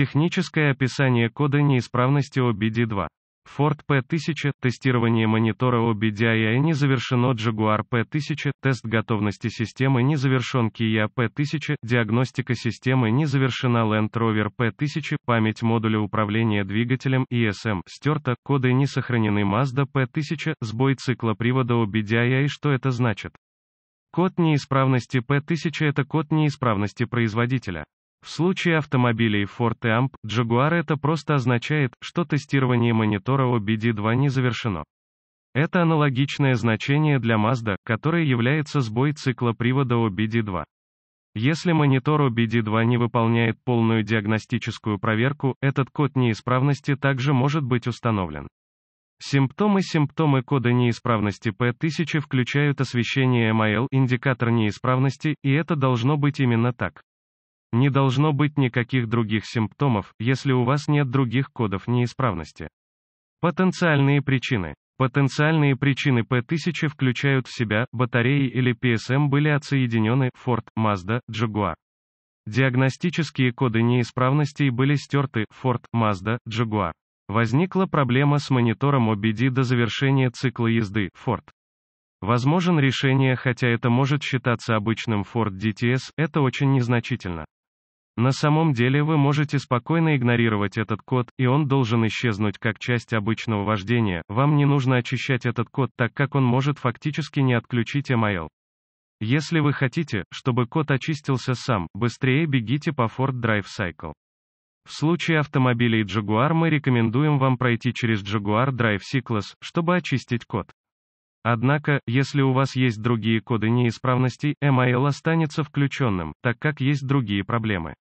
Техническое описание кода неисправности OBD2. Ford P1000, тестирование монитора OBDI не завершено Jaguar P1000, тест готовности системы не завершен Kia P1000, диагностика системы не завершена Land Rover P1000, память модуля управления двигателем ESM эм. стерта, коды не сохранены Mazda P1000, сбой цикла привода OBDI и что это значит? Код неисправности P1000 это код неисправности производителя. В случае автомобилей Ford Amp, Jaguar это просто означает, что тестирование монитора OBD2 не завершено. Это аналогичное значение для Mazda, которое является сбой цикла привода OBD2. Если монитор OBD2 не выполняет полную диагностическую проверку, этот код неисправности также может быть установлен. Симптомы Симптомы кода неисправности P1000 включают освещение MIL, индикатор неисправности, и это должно быть именно так. Не должно быть никаких других симптомов, если у вас нет других кодов неисправности. Потенциальные причины. Потенциальные причины P1000 включают в себя, батареи или PSM были отсоединены, Ford, Mazda, Jaguar. Диагностические коды неисправностей были стерты, Ford, Mazda, Jaguar. Возникла проблема с монитором OBD до завершения цикла езды, Ford. Возможен решение, хотя это может считаться обычным Ford DTS, это очень незначительно. На самом деле вы можете спокойно игнорировать этот код, и он должен исчезнуть как часть обычного вождения, вам не нужно очищать этот код, так как он может фактически не отключить ML. Если вы хотите, чтобы код очистился сам, быстрее бегите по Ford Drive Cycle. В случае автомобилей Jaguar мы рекомендуем вам пройти через Jaguar Drive Cycles, чтобы очистить код. Однако, если у вас есть другие коды неисправностей, MIL останется включенным, так как есть другие проблемы.